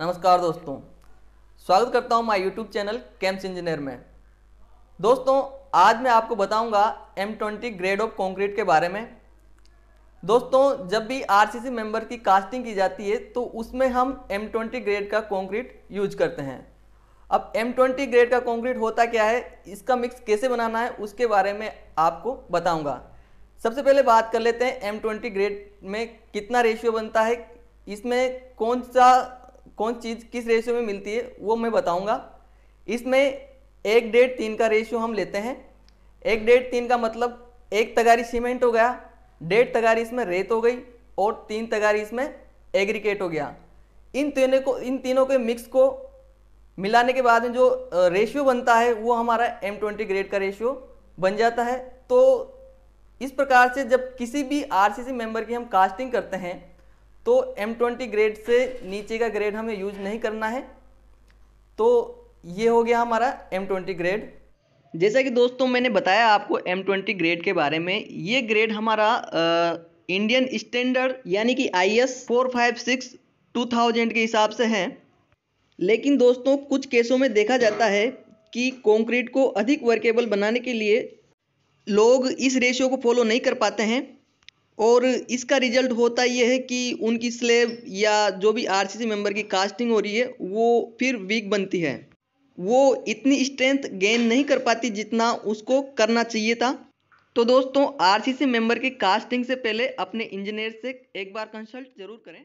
नमस्कार दोस्तों स्वागत करता हूं my YouTube channel cams engineer में दोस्तों आज मैं आपको बताऊंगा M twenty grade of concrete के बारे में दोस्तों जब भी आरसीसी मेंबर की कास्टिंग की जाती है तो उसमें हम एम ट्वेंटी ग्रेड का कंक्रीट यूज करते हैं अब एम ट्वेंटी ग्रेड का कॉन्क्रीट होता क्या है इसका मिक्स कैसे बनाना है उसके बारे में आपको बताऊँगा सबसे पहले बात कर लेते हैं एम ट्वेंटी ग्रेड में कितना रेशियो बनता है इसमें कौन सा कौन चीज़ किस रेशियो में मिलती है वो मैं बताऊंगा इसमें एक डेढ़ तीन का रेशियो हम लेते हैं एक डेढ़ तीन का मतलब एक तगारी सीमेंट हो गया डेढ़ तगारी इसमें रेत हो गई और तीन तगारी इसमें एग्रीकेट हो गया इन तीनों को इन तीनों के मिक्स को मिलाने के बाद में जो रेशियो बनता है वो हमारा एम ट्वेंटी ग्रेड का रेशियो बन जाता है तो इस प्रकार से जब किसी भी आरसीसी मेंबर की हम कास्टिंग करते हैं तो M20 ग्रेड से नीचे का ग्रेड हमें यूज नहीं करना है तो ये हो गया हमारा M20 ग्रेड जैसा कि दोस्तों मैंने बताया आपको M20 ग्रेड के बारे में ये ग्रेड हमारा आ, इंडियन स्टैंडर्ड यानी कि I S four five six two thousand के हिसाब से है लेकिन दोस्तों कुछ केसों में देखा जाता है कि कंक्रीट को अधिक वर्केबल बनाने के लिए लोग इस रेशियो को फॉलो नहीं कर पाते हैं और इसका रिजल्ट होता यह है कि उनकी स्लेब या जो भी आरसीसी मेंबर की कास्टिंग हो रही है वो फिर वीक बनती है वो इतनी स्ट्रेंथ गेन नहीं कर पाती जितना उसको करना चाहिए था तो दोस्तों आरसीसी मेंबर की कास्टिंग से पहले अपने इंजीनियर से एक बार कंसल्ट जरूर करें